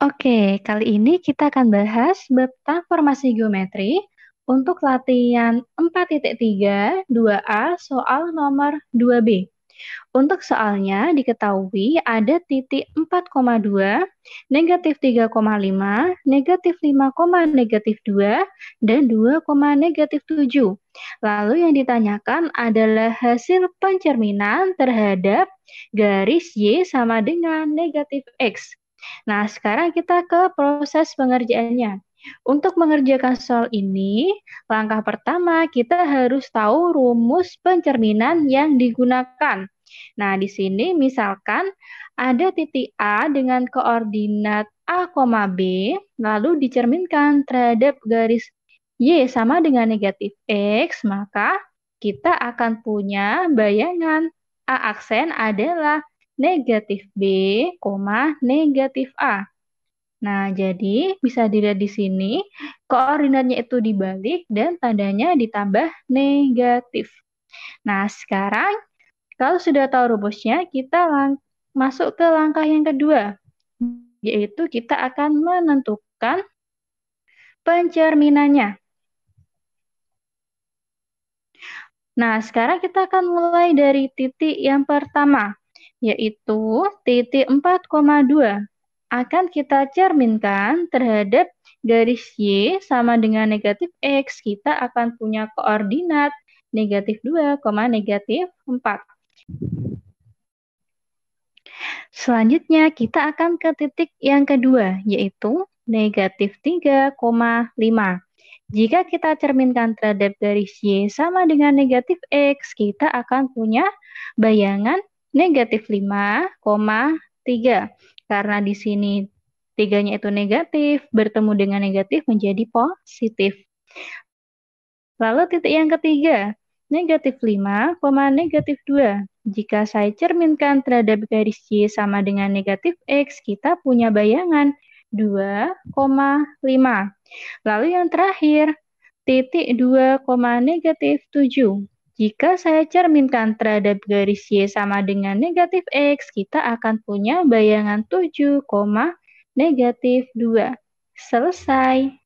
Oke, kali ini kita akan bahas bab transformasi geometri untuk latihan 4.3 2A soal nomor 2B. Untuk soalnya diketahui ada titik 4,2, negatif 3,5, negatif 5, negatif 2, dan 2, negatif 7. Lalu yang ditanyakan adalah hasil pencerminan terhadap garis Y sama dengan negatif X. Nah, sekarang kita ke proses pengerjaannya. Untuk mengerjakan soal ini, langkah pertama kita harus tahu rumus pencerminan yang digunakan. Nah, di sini misalkan ada titik A dengan koordinat A, B, lalu dicerminkan terhadap garis Y sama dengan negatif X, maka kita akan punya bayangan A aksen adalah negatif B, negatif A. Nah, jadi bisa dilihat di sini, koordinatnya itu dibalik dan tandanya ditambah negatif. Nah, sekarang kalau sudah tahu rumusnya, kita masuk ke langkah yang kedua, yaitu kita akan menentukan pencerminannya. Nah, sekarang kita akan mulai dari titik yang pertama yaitu titik 4,2 akan kita cerminkan terhadap garis Y sama dengan negatif X. Kita akan punya koordinat negatif 2, negatif 4. Selanjutnya kita akan ke titik yang kedua, yaitu negatif 3,5. Jika kita cerminkan terhadap garis Y sama dengan negatif X, kita akan punya bayangan negatif 5,3. Karena di sini tiganya itu negatif, bertemu dengan negatif menjadi positif. Lalu titik yang ketiga, negatif 5, negatif 2. Jika saya cerminkan terhadap garis C sama dengan negatif X, kita punya bayangan 2,5. Lalu yang terakhir, titik 2, negatif 7. Jika saya cerminkan terhadap garis Y sama dengan negatif X, kita akan punya bayangan 7, negatif 2. Selesai.